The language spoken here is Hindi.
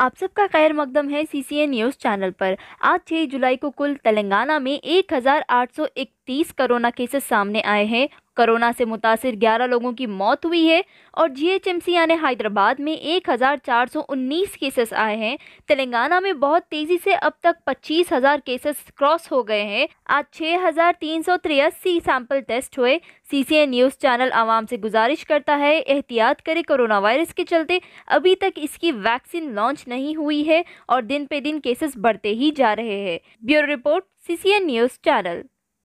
आप सबका खैर मकदम है C C N news channel पर आज छः जुलाई को कुल तेलंगाना में एक हज़ार आठ सौ तीस कोरोना केसेस सामने आए हैं कोरोना से मुतासर 11 लोगों की मौत हुई है और जीएचएमसी यानी हैदराबाद में 1419 केसेस आए हैं तेलंगाना में बहुत तेज़ी से अब तक 25,000 केसेस क्रॉस हो गए हैं आज छः सैंपल टेस्ट हुए सीसीएन न्यूज़ चैनल आवाम से गुजारिश करता है एहतियात करे कोरोना वायरस के चलते अभी तक इसकी वैक्सीन लॉन्च नहीं हुई है और दिन पे दिन केसेस बढ़ते ही जा रहे हैं bureau report CCN news channel